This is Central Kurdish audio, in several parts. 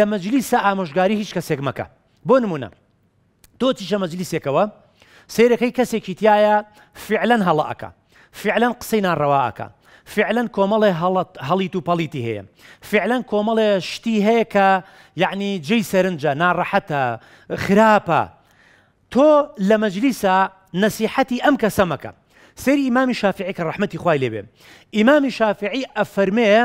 لە مەجلیسە ئامۆژگاری هیچ کەسێک مەکە بۆ نمونە تۆ تیشە مەجلیسێکەوە سیرەکەی کەسێکی تایە فعلەن هەڵەکە فعلەن قسەی ناڕەواکە فعلەن کۆمەڵێ هەڵیت و پەڵیتی هەیە فعلەن کۆمەڵێ شتی هەیە کە یعنی جێی سەرنجە ناڕەحەتە خراپە تۆ لە مەجلیسە نەسیحەتی ئەم کەسە مەکە سەری امام شافعی کە ڕحمەتی خوای لێبێ ئیمامی شافعی ئەفەرمەیە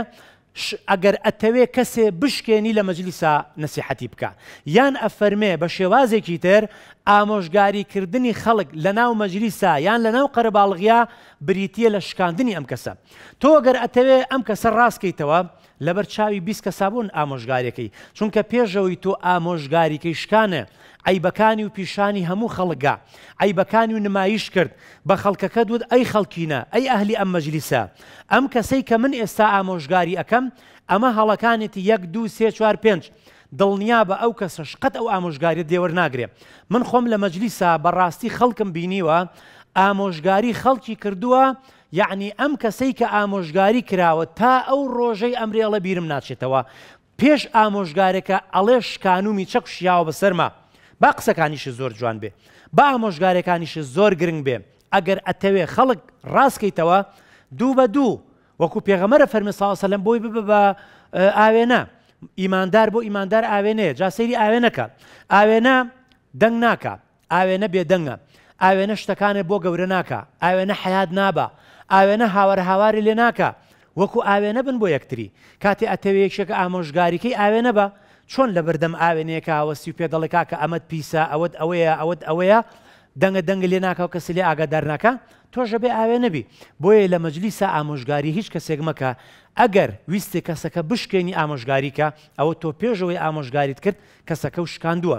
ئەگەر ئەتەوێ کەسێ بشکێنی لە مەجلیسا نسیحەتی بکە یان ئەفەرمێ بە شێوازێکی تر ئامۆژگاریکردنی خەڵک لە ناو مەجلیسا یان لە ناو قەرباڵغیا بریتە لە شکاندنی ئەم کەسە تۆ گەر ئەتەوێ ئەم کەسە ڕاستکەیتەوە لەبەر چاوی بیست کەسابوون ئامۆژگارەکەی چونکە پێشەوەی تۆ ئامۆژگاریکەی شکانە عیبەکانی و پیشانی هەموو خەڵگا عیبەکانی و نمایش کرد بە خەڵکەکە دوت ئەی خەڵکینە ئەی ئەهلی ئەم مەجلیسە ئەم کەسەی کە من ئێستا ئامۆژگاری ئەەکەم ئەمە هەڵەکانێتی یەک دو سێ چوار پێنج دڵنیا بە ئەو کەسە شقەت ئەو ئامۆژگاری دێوە ناگرێ من خۆم لە مەجلیسا بەڕاستی خەڵکم بینیوە ئامۆژگاری خەڵکی کردووە یعنی ئەم کەسەی کە ئامۆژگاری کراوە تا ئەو ڕۆژەی ئەمرێڵە بیرم ناچێتەوە پێش ئامۆژگارەکە ئەڵێ شکانومی چەکشیاوە بەسەرمە با قسەکانیشی زۆر جوان بێ با ئامۆژگارەکانیشی زۆر گرنگ بێ ئەگەر ئەتەوێ خەڵک ڕاستکەیتەوە دوو بە دوو وەکو پێغەمەرە فەرمی ساوسەلم بۆی ببە بە ئاوێنە ئیماندار بۆ ئیماندار ئاوێنەیە جاسەیری ئاوێنەکە ئاوێنە دەنگ ناکە ئاوێنە بێدەنگە ئاوێنە شتەکانە بۆ گەورە ناکە ئاوێنە حیات نابە ئاوێنە هاوەرە هاواری لێ ناکە وەکو ئاوێنە بن بۆ یەکتری کاتێ ئەتەوەیەکشەکە ئامۆژگاریکەی ئاوێنە بە چۆن لە بەردەم ئاوێنێکاوەسی و پێ دەڵێک کە ئەمەد پیسە ئەوت ئەوەیە ئەوت ئەوەیە دەنگە دەنگ لێ ناکەو کەسی لێ ئاگادارناکە تۆژە بێ ئاوێ نەبی بۆیە لە مەجلیسا ئامۆژگاری هیچ کەسێک مەکە ئەگەر ویستی کەسەکە بشکێنی ئامۆژگاریکە ئەوە تۆ پێشەوەی ئامۆژگاریت کرد کەسەکە و شکاندووە.